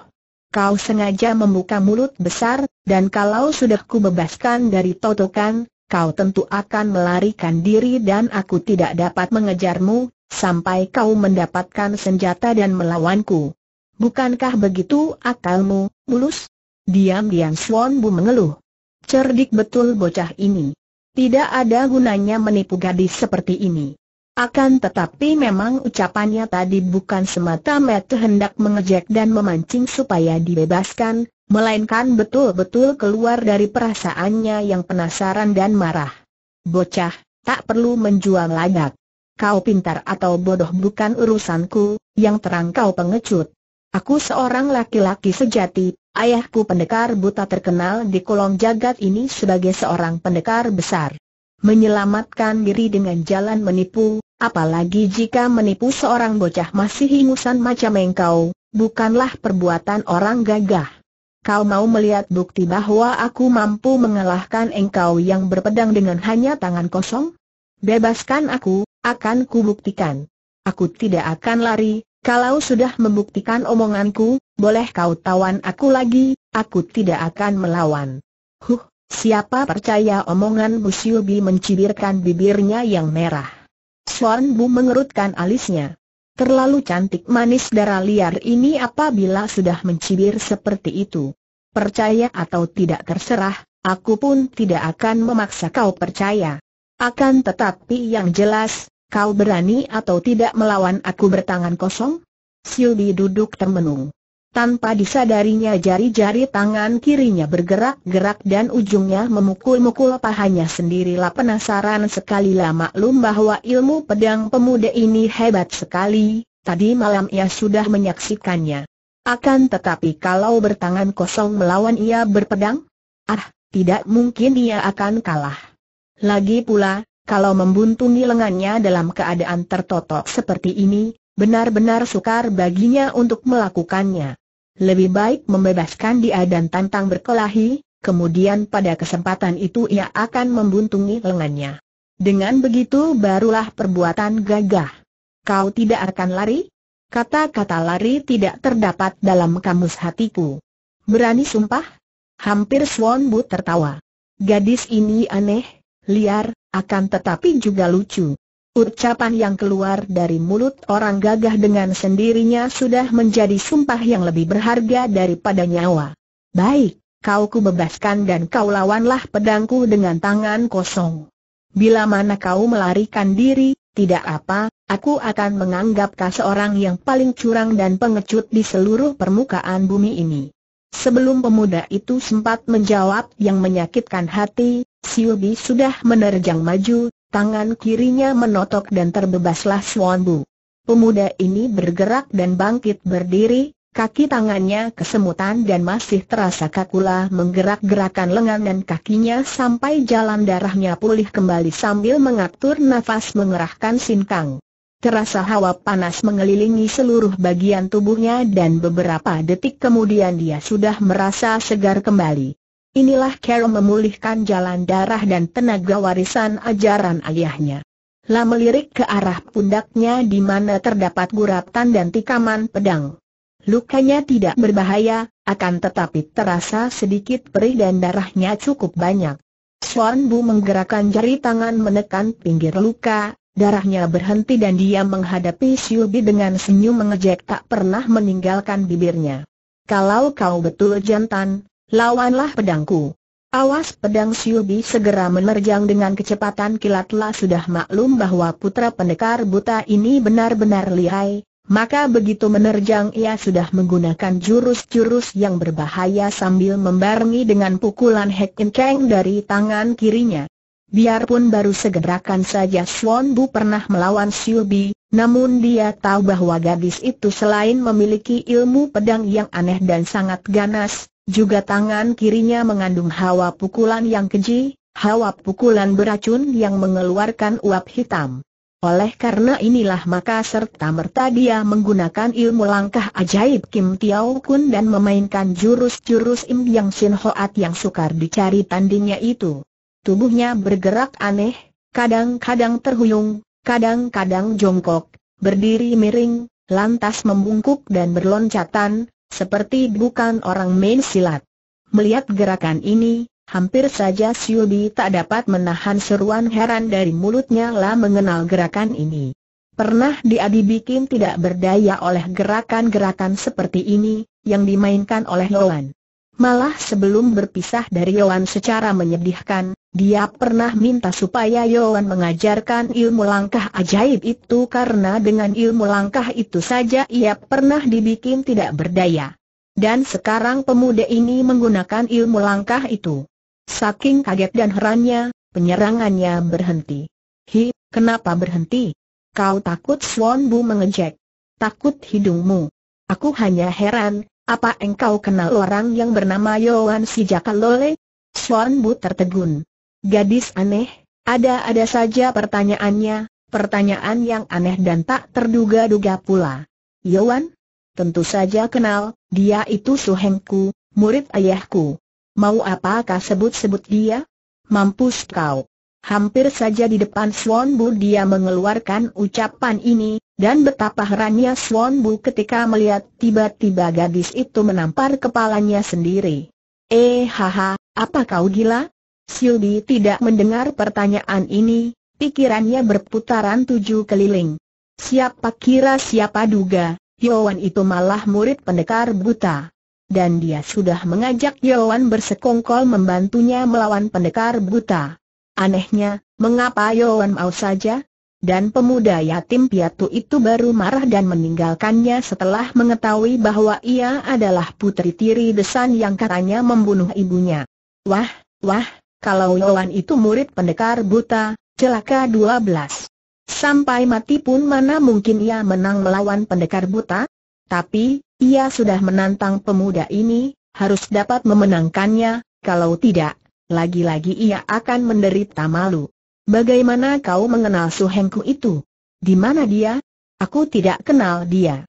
Kau sengaja membuka mulut besar, dan kalau sudah kubebaskan dari totokan, kau tentu akan melarikan diri dan aku tidak dapat mengejarmu, sampai kau mendapatkan senjata dan melawanku. Bukankah begitu akalmu, mulus? Diam-diam Swan Bu mengeluh. Cerdik betul bocah ini. Tidak ada gunanya menipu gadis seperti ini. Akan tetapi memang ucapannya tadi bukan semata-mata hendak mengejek dan memancing supaya dibebaskan, melainkan betul-betul keluar dari perasaannya yang penasaran dan marah. Bocah, tak perlu menjual lagak. Kau pintar atau bodoh bukan urusanku, yang terang kau pengecut. Aku seorang laki-laki sejati, ayahku pendekar buta terkenal di kolong jagat ini sebagai seorang pendekar besar. Menyelamatkan diri dengan jalan menipu, apalagi jika menipu seorang bocah masih ingusan macam engkau, bukanlah perbuatan orang gagah. Kau mau melihat bukti bahwa aku mampu mengalahkan engkau yang berpedang dengan hanya tangan kosong? Bebaskan aku, akan kubuktikan. Aku tidak akan lari, kalau sudah membuktikan omonganku, boleh kau tawan aku lagi, aku tidak akan melawan. Huh, siapa percaya omongan Busyubi mencibirkan bibirnya yang merah. Suan Bu mengerutkan alisnya. Terlalu cantik manis darah liar ini apabila sudah mencibir seperti itu. Percaya atau tidak terserah, aku pun tidak akan memaksa kau percaya. Akan tetapi yang jelas, Kau berani atau tidak melawan aku bertangan kosong? Silbi duduk termenung. Tanpa disadarinya jari-jari tangan kirinya bergerak-gerak dan ujungnya memukul-mukul pahanya sendirilah penasaran sekali lah maklum bahwa ilmu pedang pemuda ini hebat sekali, tadi malam ia sudah menyaksikannya. Akan tetapi kalau bertangan kosong melawan ia berpedang? Ah, tidak mungkin ia akan kalah. Lagi pula, kalau membuntungi lengannya dalam keadaan tertotok seperti ini, benar-benar sukar baginya untuk melakukannya. Lebih baik membebaskan dia dan tantang berkelahi, kemudian pada kesempatan itu ia akan membuntungi lengannya. Dengan begitu barulah perbuatan gagah. Kau tidak akan lari? Kata-kata lari tidak terdapat dalam kamus hatiku. Berani sumpah? Hampir Swan Bu tertawa. Gadis ini aneh, liar, akan tetapi juga lucu. Ucapan yang keluar dari mulut orang gagah dengan sendirinya sudah menjadi sumpah yang lebih berharga daripada nyawa. Baik, kau ku bebaskan dan kau lawanlah pedangku dengan tangan kosong. Bila mana kau melarikan diri, tidak apa, aku akan menganggap kau seorang yang paling curang dan pengecut di seluruh permukaan bumi ini. Sebelum pemuda itu sempat menjawab yang menyakitkan hati, Siobi sudah menerjang maju, tangan kirinya menotok dan terbebaslah Swanbu. Pemuda ini bergerak dan bangkit berdiri, kaki tangannya kesemutan dan masih terasa kakula menggerak-gerakan lengan dan kakinya sampai jalan darahnya pulih kembali sambil mengatur nafas mengerahkan sinkang. Terasa hawa panas mengelilingi seluruh bagian tubuhnya dan beberapa detik kemudian dia sudah merasa segar kembali. Inilah Carol memulihkan jalan darah dan tenaga warisan ajaran ayahnya. Lalu melirik ke arah pundaknya di mana terdapat guratan dan tikaman pedang. Lukanya tidak berbahaya, akan tetapi terasa sedikit perih dan darahnya cukup banyak. Swan Bu menggerakkan jari tangan menekan pinggir luka, darahnya berhenti dan dia menghadapi Siubi dengan senyum mengejek tak pernah meninggalkan bibirnya. Kalau kau betul jantan, Lawanlah pedangku. Awas pedang Siubi segera menerjang dengan kecepatan kilat. Lah sudah maklum bahwa putra pendekar buta ini benar-benar lihai, maka begitu menerjang ia sudah menggunakan jurus-jurus yang berbahaya sambil membarengi dengan pukulan In Kang dari tangan kirinya. Biarpun baru segerakan saja Swan Bu pernah melawan Siubi, namun dia tahu bahwa gadis itu selain memiliki ilmu pedang yang aneh dan sangat ganas, juga tangan kirinya mengandung hawa pukulan yang keji, hawa pukulan beracun yang mengeluarkan uap hitam. Oleh karena inilah maka serta-merta dia menggunakan ilmu langkah ajaib Kim Tiao Kun dan memainkan jurus-jurus Im Yang Sin Hoat yang sukar dicari tandingnya itu. Tubuhnya bergerak aneh, kadang-kadang terhuyung, kadang-kadang jongkok, berdiri miring, lantas membungkuk dan berloncatan, seperti bukan orang main silat. Melihat gerakan ini, hampir saja Siubi tak dapat menahan seruan heran dari mulutnya lah mengenal gerakan ini. Pernah dia dibikin tidak berdaya oleh gerakan-gerakan seperti ini, yang dimainkan oleh Yohan. Malah sebelum berpisah dari Yohan secara menyedihkan, dia pernah minta supaya Yohan mengajarkan ilmu langkah ajaib itu karena dengan ilmu langkah itu saja ia pernah dibikin tidak berdaya. Dan sekarang pemuda ini menggunakan ilmu langkah itu. Saking kaget dan herannya, penyerangannya berhenti. Hi, kenapa berhenti? Kau takut Swan Bu mengejek. Takut hidungmu. Aku hanya heran, apa engkau kenal orang yang bernama Yohan si Jakalole? Swan Bu tertegun. Gadis aneh, ada-ada saja pertanyaannya, pertanyaan yang aneh dan tak terduga-duga pula. Yowan? Tentu saja kenal, dia itu suhengku, murid ayahku. Mau apakah sebut-sebut dia? Mampus kau. Hampir saja di depan Swan Bu dia mengeluarkan ucapan ini, dan betapa herannya Swan Bu ketika melihat tiba-tiba gadis itu menampar kepalanya sendiri. Eh haha, apa kau gila? Silbi tidak mendengar pertanyaan ini, pikirannya berputaran tujuh keliling. Siapa kira siapa duga, Yowan itu malah murid pendekar buta. Dan dia sudah mengajak Yowan bersekongkol membantunya melawan pendekar buta. Anehnya, mengapa Yowan mau saja? Dan pemuda yatim piatu itu baru marah dan meninggalkannya setelah mengetahui bahwa ia adalah putri tiri desan yang katanya membunuh ibunya. Wah, wah, kalau Yohan itu murid pendekar buta, celaka 12. Sampai mati pun mana mungkin ia menang melawan pendekar buta? Tapi, ia sudah menantang pemuda ini, harus dapat memenangkannya, kalau tidak, lagi-lagi ia akan menderita malu. Bagaimana kau mengenal Suhengku itu? Di mana dia? Aku tidak kenal dia.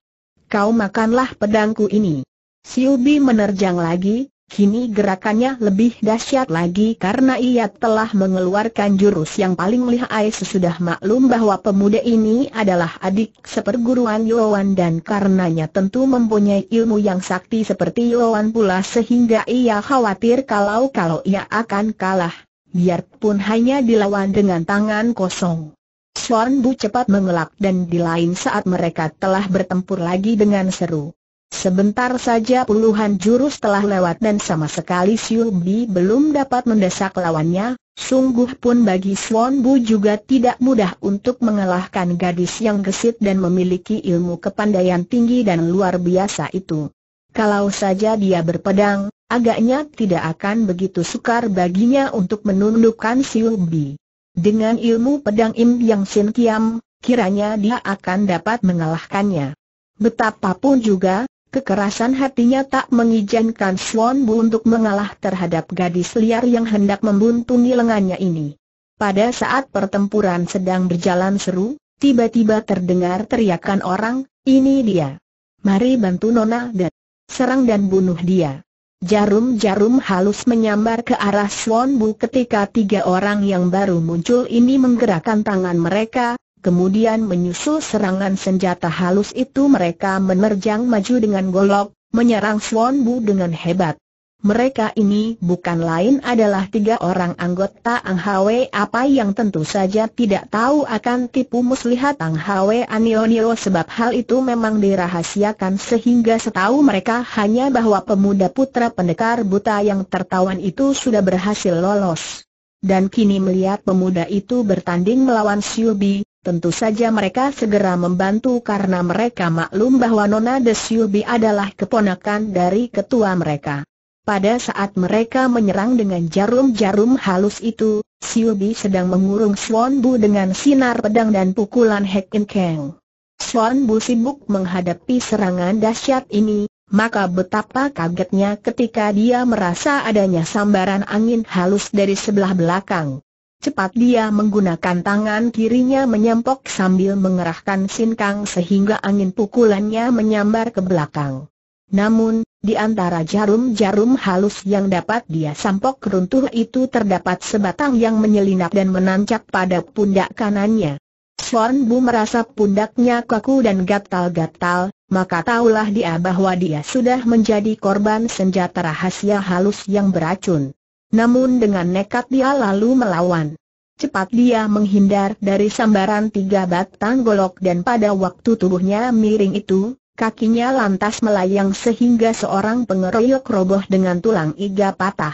Kau makanlah pedangku ini. Siubi menerjang lagi, Kini gerakannya lebih dahsyat lagi karena ia telah mengeluarkan jurus yang paling lihai sesudah maklum bahwa pemuda ini adalah adik seperguruan Yoan dan karenanya tentu mempunyai ilmu yang sakti seperti Yoan pula sehingga ia khawatir kalau-kalau ia akan kalah, biarpun hanya dilawan dengan tangan kosong. Suan Bu cepat mengelak dan di lain saat mereka telah bertempur lagi dengan seru. Sebentar saja puluhan jurus telah lewat dan sama sekali Siu Bi belum dapat mendesak lawannya, sungguh pun bagi Swan Bu juga tidak mudah untuk mengalahkan gadis yang gesit dan memiliki ilmu kepandaian tinggi dan luar biasa itu. Kalau saja dia berpedang, agaknya tidak akan begitu sukar baginya untuk menundukkan Siu Bi. Dengan ilmu pedang Im Yang Sin Kiam, kiranya dia akan dapat mengalahkannya. Betapapun juga, Kekerasan hatinya tak mengizinkan Swan Bu untuk mengalah terhadap gadis liar yang hendak membuntungi lengannya ini. Pada saat pertempuran sedang berjalan seru, tiba-tiba terdengar teriakan orang, ini dia. Mari bantu Nona dan serang dan bunuh dia. Jarum-jarum halus menyambar ke arah Swan Bu ketika tiga orang yang baru muncul ini menggerakkan tangan mereka, kemudian menyusul serangan senjata halus itu mereka menerjang maju dengan golok, menyerang Swan Bu dengan hebat. Mereka ini bukan lain adalah tiga orang anggota Ang Hwe apa yang tentu saja tidak tahu akan tipu muslihat Ang Hwe Anionio sebab hal itu memang dirahasiakan sehingga setahu mereka hanya bahwa pemuda putra pendekar buta yang tertawan itu sudah berhasil lolos. Dan kini melihat pemuda itu bertanding melawan Siubi, Tentu saja mereka segera membantu karena mereka maklum bahwa Nona Desyubi adalah keponakan dari ketua mereka. Pada saat mereka menyerang dengan jarum-jarum halus itu, Siubi sedang mengurung Swan Bu dengan sinar pedang dan pukulan Hekin Kang. Swan Bu sibuk menghadapi serangan dahsyat ini, maka betapa kagetnya ketika dia merasa adanya sambaran angin halus dari sebelah belakang. Cepat dia menggunakan tangan kirinya menyempok sambil mengerahkan sinkang sehingga angin pukulannya menyambar ke belakang. Namun, di antara jarum-jarum halus yang dapat dia sampok runtuh itu terdapat sebatang yang menyelinap dan menancap pada pundak kanannya. Swan Bu merasa pundaknya kaku dan gatal-gatal, maka tahulah dia bahwa dia sudah menjadi korban senjata rahasia halus yang beracun. Namun dengan nekat dia lalu melawan. Cepat dia menghindar dari sambaran tiga batang golok dan pada waktu tubuhnya miring itu, kakinya lantas melayang sehingga seorang pengeroyok roboh dengan tulang iga patah.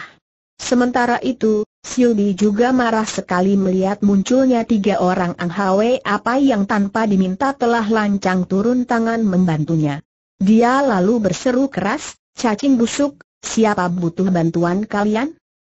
Sementara itu, Sildi juga marah sekali melihat munculnya tiga orang Anghawe apa yang tanpa diminta telah lancang turun tangan membantunya. Dia lalu berseru keras, cacing busuk, siapa butuh bantuan kalian?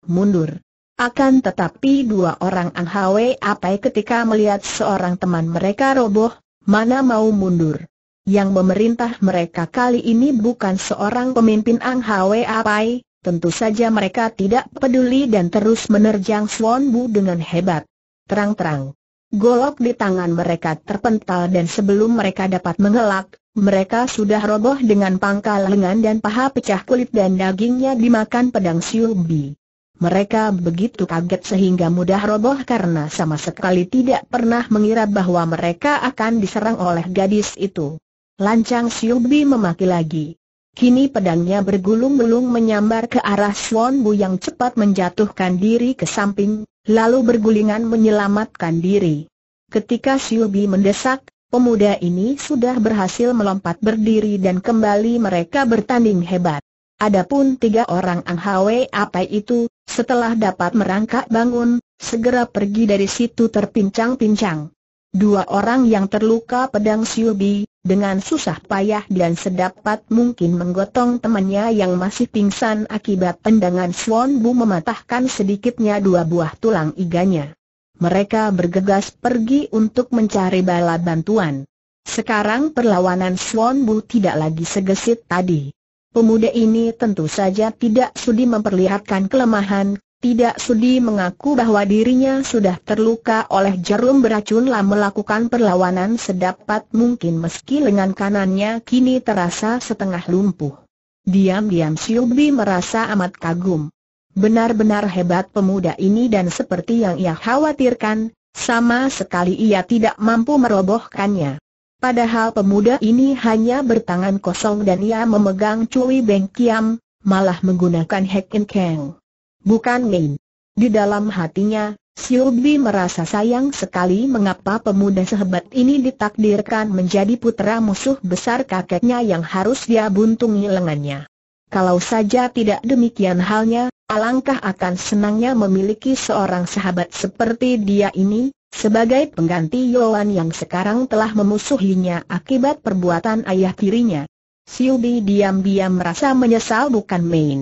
mundur. Akan tetapi dua orang Ang Hwe Apai ketika melihat seorang teman mereka roboh, mana mau mundur. Yang memerintah mereka kali ini bukan seorang pemimpin Ang Hwe Apai, tentu saja mereka tidak peduli dan terus menerjang Swan Bu dengan hebat. Terang-terang. Golok di tangan mereka terpental dan sebelum mereka dapat mengelak, mereka sudah roboh dengan pangkal lengan dan paha pecah kulit dan dagingnya dimakan pedang siubi. Mereka begitu kaget sehingga mudah roboh karena sama sekali tidak pernah mengira bahwa mereka akan diserang oleh gadis itu. Lancang Siubi memaki lagi. Kini pedangnya bergulung-gulung menyambar ke arah Swan Bu yang cepat menjatuhkan diri ke samping, lalu bergulingan menyelamatkan diri. Ketika Siubi mendesak, pemuda ini sudah berhasil melompat berdiri dan kembali mereka bertanding hebat. Adapun tiga orang Ang Hwe apa itu, setelah dapat merangkak bangun, segera pergi dari situ terpincang-pincang. Dua orang yang terluka pedang Bi, dengan susah payah dan sedapat mungkin menggotong temannya yang masih pingsan akibat tendangan Swan Bu mematahkan sedikitnya dua buah tulang iganya. Mereka bergegas pergi untuk mencari bala bantuan. Sekarang perlawanan Swan Bu tidak lagi segesit tadi pemuda ini tentu saja tidak sudi memperlihatkan kelemahan, tidak sudi mengaku bahwa dirinya sudah terluka oleh jarum beracun lah melakukan perlawanan sedapat mungkin meski lengan kanannya kini terasa setengah lumpuh. Diam-diam Siubi merasa amat kagum. Benar-benar hebat pemuda ini dan seperti yang ia khawatirkan, sama sekali ia tidak mampu merobohkannya. Padahal pemuda ini hanya bertangan kosong dan ia memegang cuwi Beng Kiam, malah menggunakan and Kang. Bukan main. Di dalam hatinya, Siubi merasa sayang sekali mengapa pemuda sehebat ini ditakdirkan menjadi putra musuh besar kakeknya yang harus dia buntungi lengannya. Kalau saja tidak demikian halnya, Alangkah akan senangnya memiliki seorang sahabat seperti dia ini, sebagai pengganti Yolan yang sekarang telah memusuhinya akibat perbuatan ayah tirinya. Siubi diam-diam merasa menyesal bukan main.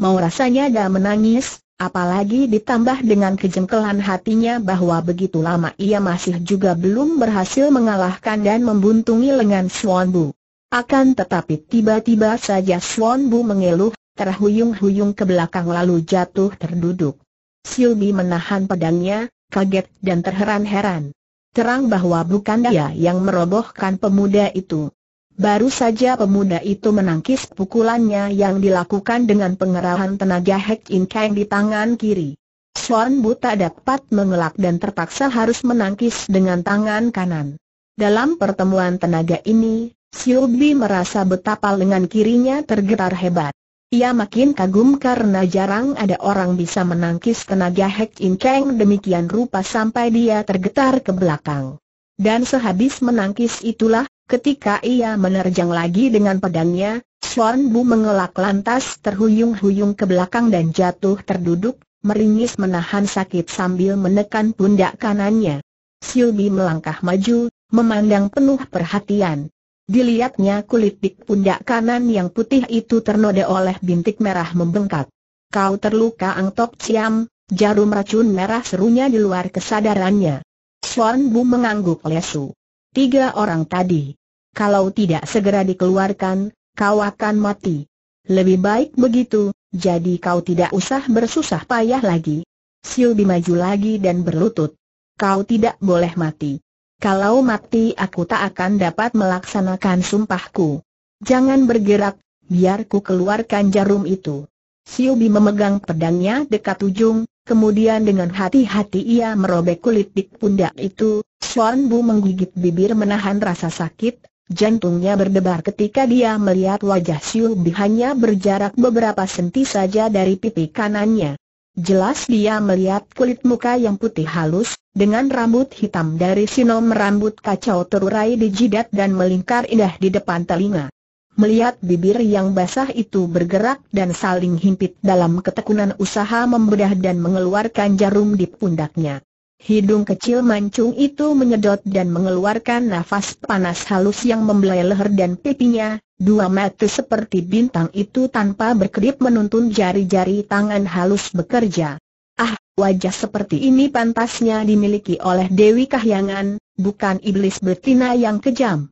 Mau rasanya dia menangis, apalagi ditambah dengan kejengkelan hatinya bahwa begitu lama ia masih juga belum berhasil mengalahkan dan membuntungi lengan Swan Bu. Akan tetapi tiba-tiba saja Swan Bu mengeluh terhuyung-huyung ke belakang lalu jatuh terduduk. Silbi menahan pedangnya, kaget dan terheran-heran. Terang bahwa bukan dia yang merobohkan pemuda itu. Baru saja pemuda itu menangkis pukulannya yang dilakukan dengan pengerahan tenaga Hek In Kang di tangan kiri. Swan Bu tak dapat mengelak dan terpaksa harus menangkis dengan tangan kanan. Dalam pertemuan tenaga ini, Siu merasa betapa lengan kirinya tergetar hebat. Ia makin kagum karena jarang ada orang bisa menangkis tenaga Hek In Cheng demikian rupa sampai dia tergetar ke belakang. Dan sehabis menangkis itulah, ketika ia menerjang lagi dengan pedangnya, Swan Bu mengelak lantas terhuyung-huyung ke belakang dan jatuh terduduk, meringis menahan sakit sambil menekan pundak kanannya. Silbi melangkah maju, memandang penuh perhatian. Dilihatnya kulit di pundak kanan yang putih itu ternoda oleh bintik merah membengkak. Kau terluka Ang Tok Ciam, jarum racun merah serunya di luar kesadarannya. Suan Bu mengangguk lesu. Tiga orang tadi. Kalau tidak segera dikeluarkan, kau akan mati. Lebih baik begitu, jadi kau tidak usah bersusah payah lagi. Siu maju lagi dan berlutut. Kau tidak boleh mati. Kalau mati aku tak akan dapat melaksanakan sumpahku. Jangan bergerak, biar ku keluarkan jarum itu. Siubi memegang pedangnya dekat ujung, kemudian dengan hati-hati ia merobek kulit di pundak itu, Chuan Bu menggigit bibir menahan rasa sakit, jantungnya berdebar ketika dia melihat wajah Siubi hanya berjarak beberapa senti saja dari pipi kanannya. Jelas dia melihat kulit muka yang putih halus, dengan rambut hitam dari sinom rambut kacau terurai di jidat dan melingkar indah di depan telinga. Melihat bibir yang basah itu bergerak dan saling himpit dalam ketekunan usaha membedah dan mengeluarkan jarum di pundaknya. Hidung kecil mancung itu menyedot dan mengeluarkan nafas panas halus yang membelai leher dan pipinya, dua mata seperti bintang itu tanpa berkedip menuntun jari-jari tangan halus bekerja. Ah, wajah seperti ini pantasnya dimiliki oleh Dewi Kahyangan, bukan iblis betina yang kejam.